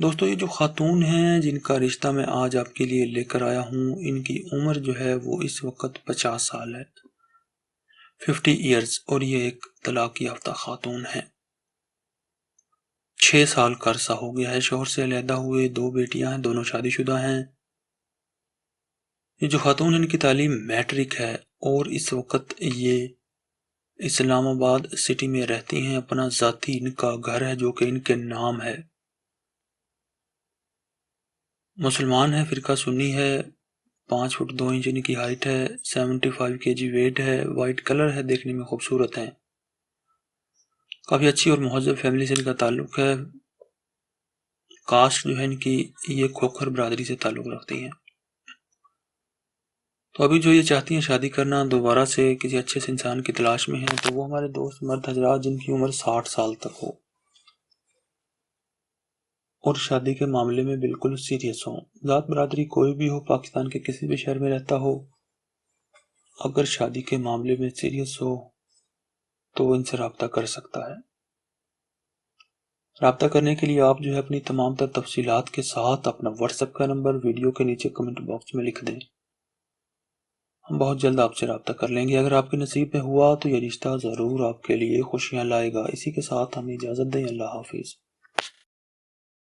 दोस्तों ये जो खातून हैं जिनका रिश्ता मैं आज आपके लिए लेकर आया हूँ इनकी उम्र जो है वो इस वक्त पचास साल है फिफ्टी ईयर्स और ये एक तलाक याफ्ता खातून है छः साल का अरसा हो गया है शोहर से अलहदा हुए दो बेटियां हैं दोनों शादीशुदा हैं ये जो खातून इनकी तालीम मैट्रिक है और इस वक्त ये इस्लामाबाद सिटी में रहती हैं अपना ज़ाती इनका घर है जो कि इनके नाम है मुसलमान है फ़िरका सुन्नी है पाँच फुट दो इंच इनकी हाइट है seventy five K G weight है वाइट कलर है देखने में खूबसूरत हैं काफ़ी अच्छी और महजब फैमिली से इनका ताल्लुक़ है कास्ट जो है इनकी ये खोखर बरदरी से ताल्लुक़ रखती हैं तो अभी जो ये चाहती हैं शादी करना दोबारा से किसी अच्छे से इंसान की तलाश में है तो वो हमारे दोस्त मर्द हजरात जिनकी उम्र साठ साल तक हो और शादी के मामले में बिल्कुल सीरियस हों ज़ात बरदरी कोई भी हो पाकिस्तान के किसी भी शहर में रहता हो अगर शादी के मामले में सीरियस हो तो वो इनसे रबता कर सकता है रबता करने के लिए आप जो है अपनी तमाम तर तफसीत के साथ अपना व्हाट्सएप का नंबर वीडियो के नीचे कमेंट बॉक्स में लिख दें हम बहुत जल्द आपसे रबता कर लेंगे अगर आपके नसीब में हुआ तो यह रिश्ता ज़रूर आपके लिए खुशियाँ लाएगा इसी के साथ हमें इजाज़त दें अल्लाह हाफिज़